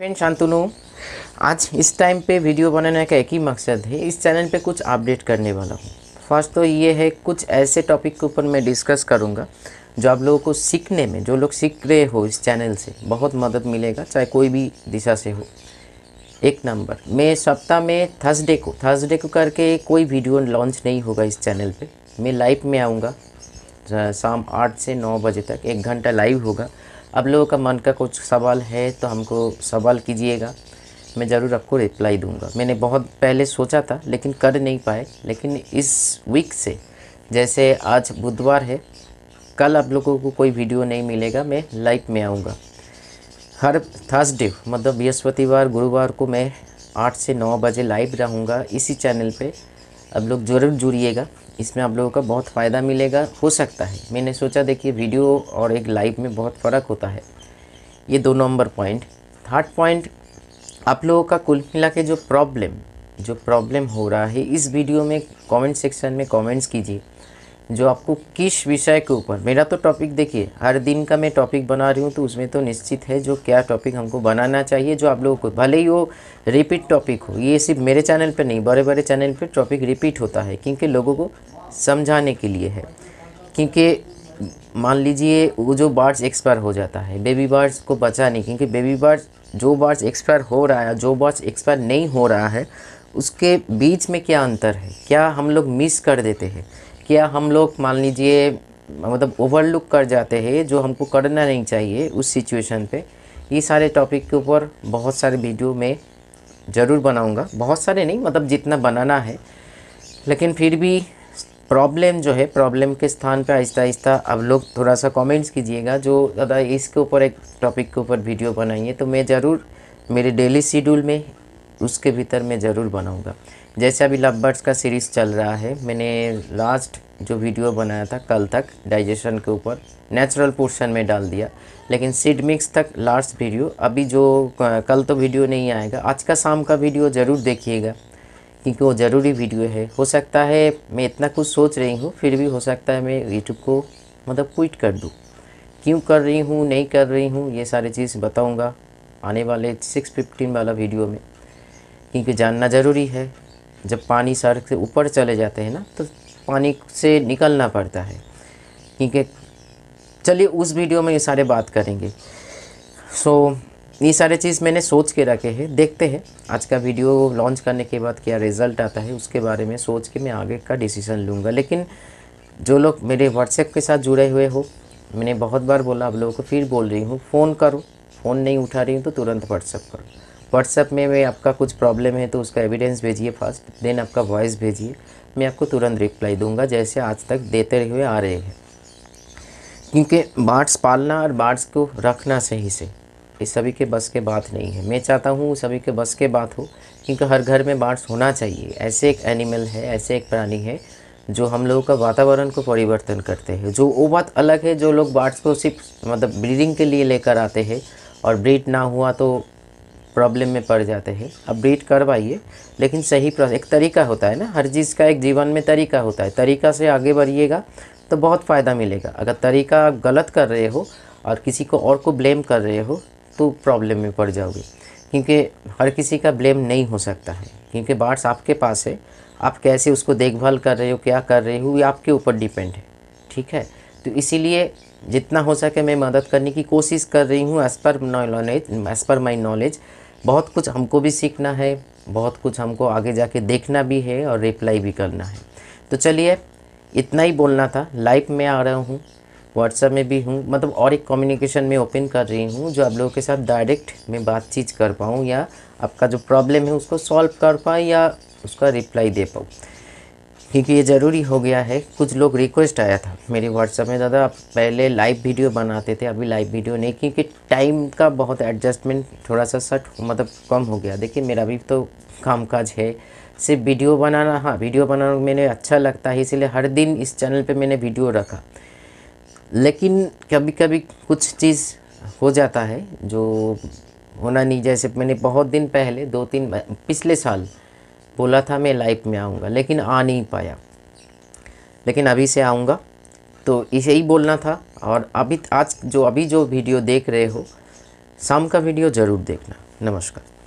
friend Shantanu आज इस time पे वीडियो बनाने का एक ही मकसद है इस चैनल पे कुछ अपडेट करने वाला हूँ फर्स्ट तो ये है कुछ ऐसे टॉपिक के ऊपर मैं डिस्कस करूँगा जो आप लोगों को सीखने में जो लोग सीख रहे हो इस चैनल से बहुत मदद मिलेगा चाहे कोई भी दिशा से हो एक नंबर मैं सप्ताह में थर्सडे को थर्सडे को करके कोई वीडियो लॉन्च नहीं होगा इस चैनल पर मैं लाइव में आऊँगा शाम आठ से नौ बजे तक एक घंटा लाइव होगा आप लोगों का मन का कुछ सवाल है तो हमको सवाल कीजिएगा मैं ज़रूर आपको रिप्लाई दूंगा मैंने बहुत पहले सोचा था लेकिन कर नहीं पाए लेकिन इस वीक से जैसे आज बुधवार है कल आप लोगों को कोई वीडियो नहीं मिलेगा मैं लाइव में आऊँगा हर थर्सडे मतलब बृहस्पतिवार गुरुवार को मैं आठ से नौ बजे लाइव रहूँगा इसी चैनल पर आप लोग ज़रूर जुड़िएगा इसमें आप लोगों का बहुत फ़ायदा मिलेगा हो सकता है मैंने सोचा देखिए वीडियो और एक लाइव में बहुत फ़र्क होता है ये दो नंबर पॉइंट थर्ड पॉइंट आप लोगों का कुल मिला के जो प्रॉब्लम जो प्रॉब्लम हो रहा है इस वीडियो में कमेंट सेक्शन में कमेंट्स कीजिए जो आपको किस विषय के ऊपर मेरा तो टॉपिक देखिए हर दिन का मैं टॉपिक बना रही हूँ तो उसमें तो निश्चित है जो क्या टॉपिक हमको बनाना चाहिए जो आप लोगों को भले ही वो रिपीट टॉपिक हो ये सिर्फ मेरे चैनल पे नहीं बड़े बड़े चैनल पे टॉपिक रिपीट होता है क्योंकि लोगों को समझाने के लिए है क्योंकि मान लीजिए वो जो बर्ड्स एक्सपायर हो जाता है बेबी बर्ड्स को बचाने क्योंकि बेबी बर्ड्स जो बर्ड्स एक्सपायर हो रहा है जो बर्ड्स एक्सपायर नहीं हो रहा है उसके बीच में क्या अंतर है क्या हम लोग मिस कर देते हैं क्या हम लोग मान लीजिए मतलब ओवरलुक कर जाते हैं जो हमको करना नहीं चाहिए उस सिचुएशन पे ये सारे टॉपिक के ऊपर बहुत सारे वीडियो में ज़रूर बनाऊंगा बहुत सारे नहीं मतलब जितना बनाना है लेकिन फिर भी प्रॉब्लम जो है प्रॉब्लम के स्थान पे आहिस्ता आहिस्ता अब लोग थोड़ा सा कमेंट्स कीजिएगा जो दादा इसके ऊपर एक टॉपिक के ऊपर वीडियो बनाइए तो मैं ज़रूर मेरे डेली शेड्यूल में उसके भीतर मैं ज़रूर बनाऊँगा जैसे अभी लव बर्ड्स का सीरीज़ चल रहा है मैंने लास्ट जो वीडियो बनाया था कल तक डाइजेशन के ऊपर नेचुरल पोर्शन में डाल दिया लेकिन सीड मिक्स तक लास्ट वीडियो अभी जो कल तो वीडियो नहीं आएगा आज का शाम का वीडियो ज़रूर देखिएगा क्योंकि वो ज़रूरी वीडियो है हो सकता है मैं इतना कुछ सोच रही हूँ फिर भी हो सकता है मैं यूट्यूब को मतलब क्विट कर दूँ क्यों कर रही हूँ नहीं कर रही हूँ ये सारी चीज़ बताऊँगा आने वाले सिक्स फिफ्टीन वाला वीडियो में क्योंकि जानना ज़रूरी है जब पानी सड़क से ऊपर चले जाते हैं ना तो पानी से निकलना पड़ता है क्योंकि चलिए उस वीडियो में ये सारे बात करेंगे सो so, ये सारे चीज़ मैंने सोच के रखे हैं देखते हैं आज का वीडियो लॉन्च करने के बाद क्या रिज़ल्ट आता है उसके बारे में सोच के मैं आगे का डिसीज़न लूँगा लेकिन जो लोग मेरे व्हाट्सएप के साथ जुड़े हुए हो मैंने बहुत बार बोला आप लोगों को फिर बोल रही हूँ फ़ोन करो फ़ोन नहीं उठा रही हूँ तो तुरंत व्हाट्सएप करो व्हाट्सएप में मैं आपका कुछ प्रॉब्लम है तो उसका एविडेंस भेजिए फर्स्ट देन आपका वॉइस भेजिए मैं आपको तुरंत रिप्लाई दूंगा जैसे आज तक देते हुए आ रहे हैं क्योंकि बाट्स पालना और बाट्स को रखना सही से ये सभी के बस के बात नहीं है मैं चाहता हूँ सभी के बस के बात हो क्योंकि हर घर में बाट्स होना चाहिए ऐसे एक एनिमल है ऐसे एक प्राणी है जो हम लोगों का वातावरण को परिवर्तन करते हैं जो वो बात अलग है जो लोग बाट्स को सिर्फ मतलब ब्रीडिंग के लिए लेकर आते हैं और ब्रीड ना हुआ तो प्रॉब्लम में पड़ जाते हैं अब ब्रीड करवाइए लेकिन सही एक तरीका होता है ना हर चीज़ का एक जीवन में तरीका होता है तरीका से आगे बढ़िएगा तो बहुत फ़ायदा मिलेगा अगर तरीका आप गलत कर रहे हो और किसी को और को ब्लेम कर रहे हो तो प्रॉब्लम में पड़ जाओगे क्योंकि हर किसी का ब्लेम नहीं हो सकता है क्योंकि बार्ड्स आपके पास है आप कैसे उसको देखभाल कर रहे हो क्या कर रहे हो ये आपके ऊपर डिपेंड है ठीक है तो इसीलिए जितना हो सके मैं मदद करने की कोशिश कर रही हूँ as per knowledge as per my knowledge बहुत कुछ हमको भी सीखना है बहुत कुछ हमको आगे जाके देखना भी है और रिप्लाई भी करना है तो चलिए इतना ही बोलना था लाइव में आ रहा हूँ व्हाट्सएप में भी हूँ मतलब और एक कम्युनिकेशन में ओपन कर रही हूँ जो आप लोगों के साथ डायरेक्ट मैं बातचीत कर पाऊँ या आपका जो प्रॉब्लम है उसको सॉल्व कर पाऊँ या उसका रिप्लाई दे पाऊँ क्योंकि ये ज़रूरी हो गया है कुछ लोग रिक्वेस्ट आया था मेरे व्हाट्सअप में दादा आप पहले लाइव वीडियो बनाते थे अभी लाइव वीडियो नहीं क्योंकि टाइम का बहुत एडजस्टमेंट थोड़ा सा सट मतलब कम हो गया देखिए मेरा भी तो काम काज है सिर्फ वीडियो बनाना हाँ वीडियो बनाना मैंने अच्छा लगता है इसीलिए हर दिन इस चैनल पर मैंने वीडियो रखा लेकिन कभी कभी कुछ चीज़ हो जाता है जो होना नहीं जैसे मैंने बहुत दिन पहले दो तीन पिछले साल बोला था मैं लाइफ में आऊँगा लेकिन आ नहीं पाया लेकिन अभी से आऊँगा तो इसे ही बोलना था और अभी आज जो अभी जो वीडियो देख रहे हो शाम का वीडियो ज़रूर देखना नमस्कार